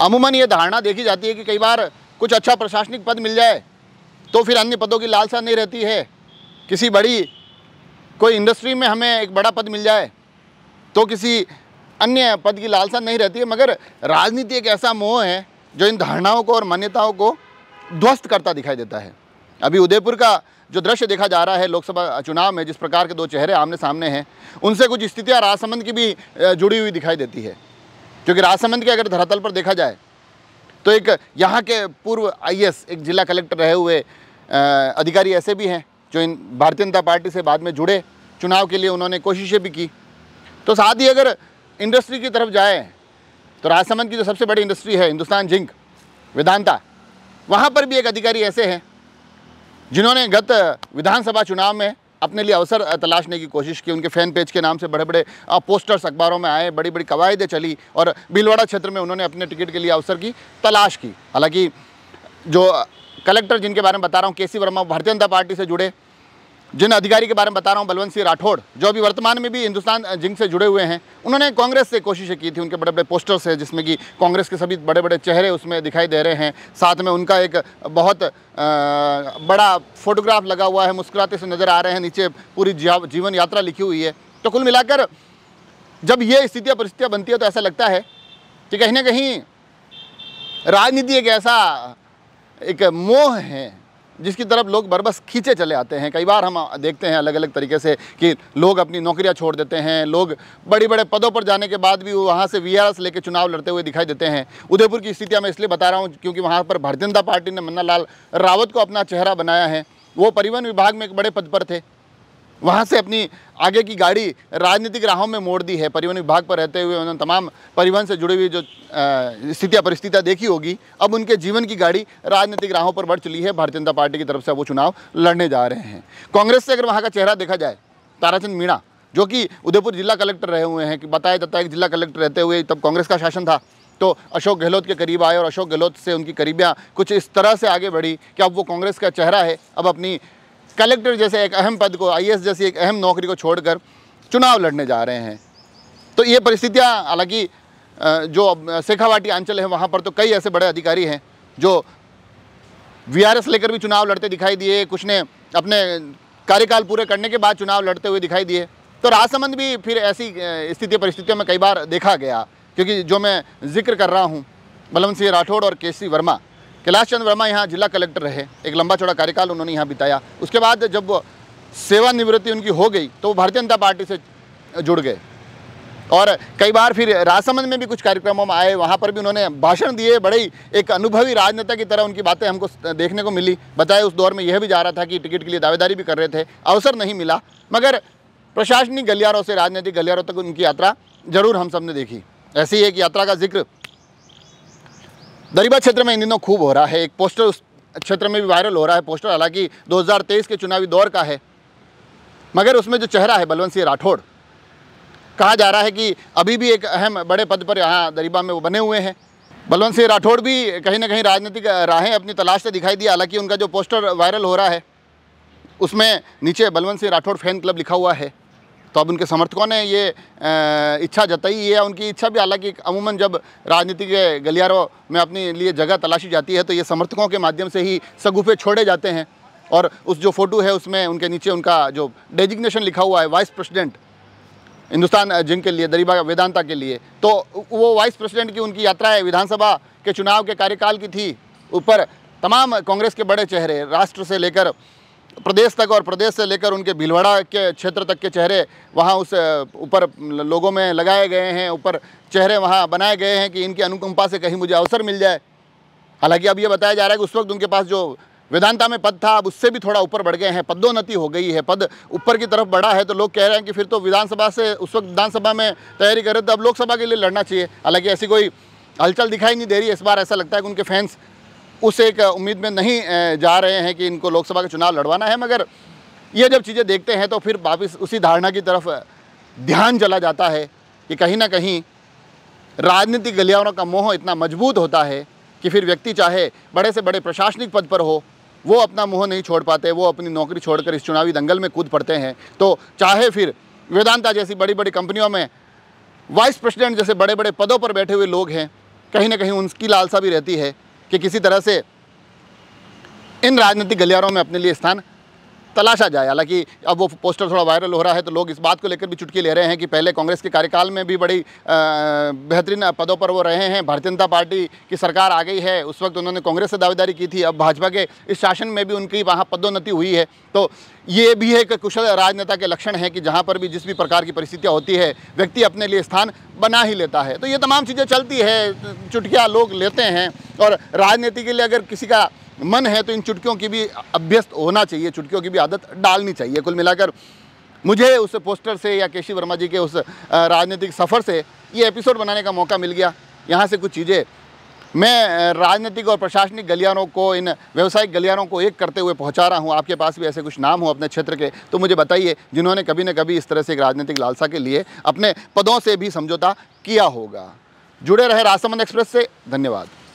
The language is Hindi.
अमूमन ये धारणा देखी जाती है कि कई बार कुछ अच्छा प्रशासनिक पद मिल जाए तो फिर अन्य पदों की लालसा नहीं रहती है किसी बड़ी कोई इंडस्ट्री में हमें एक बड़ा पद मिल जाए तो किसी अन्य पद की लालसा नहीं रहती है मगर राजनीति एक ऐसा मोह है जो इन धारणाओं को और मान्यताओं को ध्वस्त करता दिखाई देता है अभी उदयपुर का जो दृश्य देखा जा रहा है लोकसभा चुनाव में जिस प्रकार के दो चेहरे आमने सामने हैं उनसे कुछ स्थितियाँ राजसमंद की भी जुड़ी हुई दिखाई देती है क्योंकि राजसमंद के अगर धरातल पर देखा जाए तो एक यहाँ के पूर्व आईएएस एक जिला कलेक्टर रहे हुए अधिकारी ऐसे भी हैं जो इन भारतीय जनता पार्टी से बाद में जुड़े चुनाव के लिए उन्होंने कोशिशें भी की तो साथ ही अगर इंडस्ट्री की तरफ जाए तो राजसमंद की जो सबसे बड़ी इंडस्ट्री है हिंदुस्तान जिंक वेदांता वहाँ पर भी एक अधिकारी ऐसे हैं जिन्होंने गत विधानसभा चुनाव में अपने लिए अवसर तलाशने की कोशिश की उनके फ़ैन पेज के नाम से बड़े बड़े पोस्टर्स अखबारों में आए बड़ी बड़ी कवायदें चली और भीलवाड़ा क्षेत्र में उन्होंने अपने टिकट के लिए अवसर की तलाश की हालांकि जो कलेक्टर जिनके बारे में बता रहा हूँ के सी वर्मा भारतीय जनता पार्टी से जुड़े जिन अधिकारी के बारे में बता रहा हूँ बलवंत सिंह राठौड़ जो अभी वर्तमान में भी हिंदुस्तान जिंग से जुड़े हुए हैं उन्होंने कांग्रेस से कोशिशें की थी उनके बड़े बड़े पोस्टर्स हैं जिसमें कि कांग्रेस के सभी बड़े बड़े चेहरे उसमें दिखाई दे रहे हैं साथ में उनका एक बहुत बड़ा फोटोग्राफ लगा हुआ है मुस्कुराते से नज़र आ रहे हैं नीचे पूरी जीवन यात्रा लिखी हुई है तो कुल मिलाकर जब ये स्थितियाँ परिस्थितियाँ बनती है तो ऐसा लगता है कि कहीं ना कहीं राजनीति एक ऐसा एक मोह है जिसकी तरफ लोग बरबस खींचे चले आते हैं कई बार हम देखते हैं अलग अलग तरीके से कि लोग अपनी नौकरियां छोड़ देते हैं लोग बड़े बड़े पदों पर जाने के बाद भी वो वहाँ से वी लेकर चुनाव लड़ते हुए दिखाई देते हैं उदयपुर की स्थितियाँ मैं इसलिए बता रहा हूँ क्योंकि वहाँ पर भारतीय जनता पार्टी ने मन्ना लाल रावत को अपना चेहरा बनाया है वो परिवहन विभाग में एक बड़े पद पर थे वहाँ से अपनी आगे की गाड़ी राजनीतिक राहों में मोड़ दी है परिवहन विभाग पर रहते हुए उन्होंने तमाम परिवहन से जुड़ी हुई जो स्थितियाँ परिस्थितियाँ देखी होगी अब उनके जीवन की गाड़ी राजनीतिक राहों पर बढ़ चली है भारतीय जनता पार्टी की तरफ से वो चुनाव लड़ने जा रहे हैं कांग्रेस से अगर वहाँ का चेहरा देखा जाए ताराचंद मीणा जो कि उदयपुर जिला कलेक्टर रहे हुए हैं कि बताया जाता है कि जिला कलेक्टर रहते हुए तब कांग्रेस का शासन था तो अशोक गहलोत के करीब आए और अशोक गहलोत से उनकी करीबियाँ कुछ इस तरह से आगे बढ़ी कि अब वो कांग्रेस का चेहरा है अब अपनी कलेक्टर जैसे एक अहम पद को आई जैसी एक अहम नौकरी को छोड़कर चुनाव लड़ने जा रहे हैं तो ये परिस्थितियाँ हालांकि जो शेखावाटी अंचल है वहाँ पर तो कई ऐसे बड़े अधिकारी हैं जो वी लेकर भी चुनाव लड़ते दिखाई दिए कुछ ने अपने कार्यकाल पूरे करने के बाद चुनाव लड़ते हुए दिखाई दिए तो राजसमंद भी फिर ऐसी स्थिति परिस्थितियों में कई बार देखा गया क्योंकि जो मैं जिक्र कर रहा हूँ बलवंत सिंह राठौड़ और केसी वर्मा कैलाश चंद्र वर्मा यहाँ जिला कलेक्टर रहे एक लंबा चौड़ा कार्यकाल उन्होंने यहाँ बिताया उसके बाद जब सेवानिवृत्ति उनकी हो गई तो वो भारतीय जनता पार्टी से जुड़ गए और कई बार फिर राजसमंद में भी कुछ कार्यक्रमों में आए वहाँ पर भी उन्होंने भाषण दिए बड़े ही एक अनुभवी राजनेता की तरह उनकी बातें हमको देखने को मिली बताए उस दौर में यह भी जा रहा था कि टिकट के लिए दावेदारी भी कर रहे थे अवसर नहीं मिला मगर प्रशासनिक गलियारों से राजनीतिक गलियारों तक उनकी यात्रा जरूर हम सब ने देखी ऐसी एक यात्रा का जिक्र दरीबा क्षेत्र में इन दिनों खूब हो रहा है एक पोस्टर उस क्षेत्र में भी वायरल हो रहा है पोस्टर हालांकि 2023 के चुनावी दौर का है मगर उसमें जो चेहरा है बलवंत सिंह राठौड़ कहा जा रहा है कि अभी भी एक अहम बड़े पद पर यहाँ दरीबा में वो बने हुए हैं बलवंत सिंह राठौड़ भी कहीं ना कहीं राजनीतिक राहें अपनी तलाश से दिखाई दी हालांकि उनका जो पोस्टर वायरल हो रहा है उसमें नीचे बलवंत सिंह राठौड़ फैन क्लब लिखा हुआ है तो अब उनके समर्थकों ने ये इच्छा जताई है उनकी इच्छा भी हालांकि अमूमन जब राजनीति के गलियारों में अपने लिए जगह तलाशी जाती है तो ये समर्थकों के माध्यम से ही सगुफे छोड़े जाते हैं और उस जो फ़ोटो है उसमें उनके नीचे उनका जो डेजिग्नेशन लिखा हुआ है वाइस प्रेसिडेंट हिंदुस्तान जिंक के लिए दरीबा वेदांता के लिए तो वो वाइस प्रेसिडेंट की उनकी यात्रा है विधानसभा के चुनाव के कार्यकाल की थी ऊपर तमाम कांग्रेस के बड़े चेहरे राष्ट्र से लेकर प्रदेश तक और प्रदेश से लेकर उनके भीलवाड़ा के क्षेत्र तक के चेहरे वहाँ उस ऊपर लोगों में लगाए गए हैं ऊपर चेहरे वहाँ बनाए गए हैं कि इनकी अनुकंपा से कहीं मुझे अवसर मिल जाए हालांकि अब ये बताया जा रहा है कि उस वक्त उनके पास जो वेदांता में पद था अब उससे भी थोड़ा ऊपर बढ़ गए हैं पदोन्नति हो गई है पद ऊपर की तरफ बढ़ा है तो लोग कह रहे हैं कि फिर तो विधानसभा से उस वक्त विधानसभा में तैयारी कर रहे थे तो अब लोकसभा के लिए लड़ना चाहिए हालांकि ऐसी कोई हलचल दिखाई नहीं दे रही इस बार ऐसा लगता है कि उनके फैंस उस एक उम्मीद में नहीं जा रहे हैं कि इनको लोकसभा का चुनाव लड़वाना है मगर ये जब चीज़ें देखते हैं तो फिर वापस उसी धारणा की तरफ ध्यान चला जाता है कि कहीं ना कहीं राजनीतिक गलियारों का मोह इतना मजबूत होता है कि फिर व्यक्ति चाहे बड़े से बड़े प्रशासनिक पद पर हो वो अपना मोह नहीं छोड़ पाते वो अपनी नौकरी छोड़कर इस चुनावी दंगल में कूद पड़ते हैं तो चाहे फिर वेदांता जैसी बड़ी बड़ी कंपनियों में वाइस प्रेसिडेंट जैसे बड़े बड़े पदों पर बैठे हुए लोग हैं कहीं ना कहीं उनकी लालसा भी रहती है कि किसी तरह से इन राजनीतिक गलियारों में अपने लिए स्थान तलाशा जाए हालांकि अब वो पोस्टर थोड़ा वायरल हो रहा है तो लोग इस बात को लेकर भी चुटकी ले रहे हैं कि पहले कांग्रेस के कार्यकाल में भी बड़ी बेहतरीन पदों पर वो रहे हैं भारतीय जनता पार्टी की सरकार आ गई है उस वक्त उन्होंने कांग्रेस से दावेदारी की थी अब भाजपा के इस शासन में भी उनकी वहाँ पदोन्नति हुई है तो ये भी एक कुशल राजनेता के लक्षण है कि जहाँ पर भी जिस भी प्रकार की परिस्थितियाँ होती है व्यक्ति अपने लिए स्थान बना ही लेता है तो ये तमाम चीज़ें चलती है चुटकियाँ लोग लेते हैं और राजनीति के लिए अगर किसी का मन है तो इन चुटकियों की भी अभ्यस्त होना चाहिए चुटकियों की भी आदत डालनी चाहिए कुल मिलाकर मुझे उस पोस्टर से या केशी वर्मा जी के उस राजनीतिक सफ़र से ये एपिसोड बनाने का मौका मिल गया यहाँ से कुछ चीज़ें मैं राजनीतिक और प्रशासनिक गलियारों को इन व्यवसायिक गलियारों को एक करते हुए पहुंचा रहा हूं आपके पास भी ऐसे कुछ नाम हो अपने क्षेत्र के तो मुझे बताइए जिन्होंने कभी न कभी इस तरह से एक राजनीतिक लालसा के लिए अपने पदों से भी समझौता किया होगा जुड़े रहे राजसमंद एक्सप्रेस से धन्यवाद